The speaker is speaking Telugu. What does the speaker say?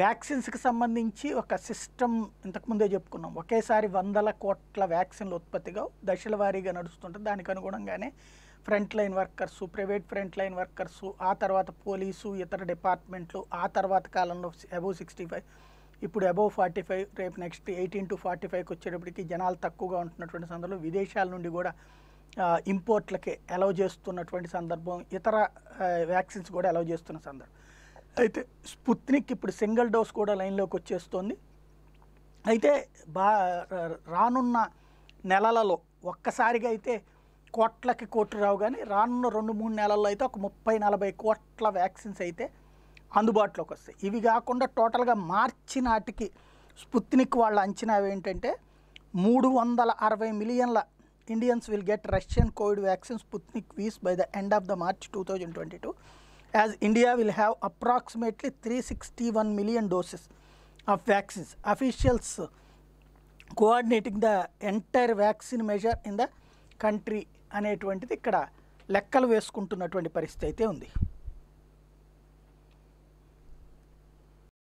వ్యాక్సిన్స్కి సంబంధించి ఒక సిస్టమ్ ఇంతకుముందే చెప్పుకున్నాం ఒకేసారి వందల కోట్ల వ్యాక్సిన్లు ఉత్పత్తిగా దశల వారీగా నడుస్తుంటుంది దానికి అనుగుణంగానే front line workers private front line workers ఆ తర్వాత పోలీసు ఇతర డిపార్ట్మెంట్లు ఆ తర్వాత కాలంలో అబోవ్ సిక్స్టీ ఫైవ్ ఇప్పుడు అబోవ్ ఫార్టీ ఫైవ్ రేపు నెక్స్ట్ ఎయిటీన్ టు ఫార్టీ ఫైవ్కి వచ్చేటప్పటికి జనాలు తక్కువగా ఉంటున్నటువంటి సందర్భంలో విదేశాల నుండి కూడా ఇంపోర్ట్లకి అలౌ చేస్తున్నటువంటి సందర్భం ఇతర వ్యాక్సిన్స్ కూడా అలౌ చేస్తున్న సందర్భం అయితే స్పుత్నిక్ ఇప్పుడు సింగిల్ డోస్ కూడా లైన్లోకి వచ్చేస్తుంది అయితే బా రానున్న నెలలలో ఒక్కసారిగా అయితే కోట్లకి కోట్లు రావు కానీ రానున్న రెండు మూడు నెలల్లో అయితే ఒక ముప్పై నలభై కోట్ల వ్యాక్సిన్స్ అయితే అందుబాటులోకి వస్తాయి ఇవి కాకుండా టోటల్గా మార్చి నాటికి స్పుత్నిక్ వాళ్ళ అంచనా ఏంటంటే మూడు వందల అరవై మిలియన్ల Indians will get Russian covid vaccine Sputnik వీస్ by the end of the March two thousand twenty two as India will have approximately 361 million doses of vaccines. Officials coordinating the entire vaccine measure in the country అనేటువంటిది ఇక్కడ లెక్కలు వేసుకుంటున్నటువంటి పరిస్థితి అయితే ఉంది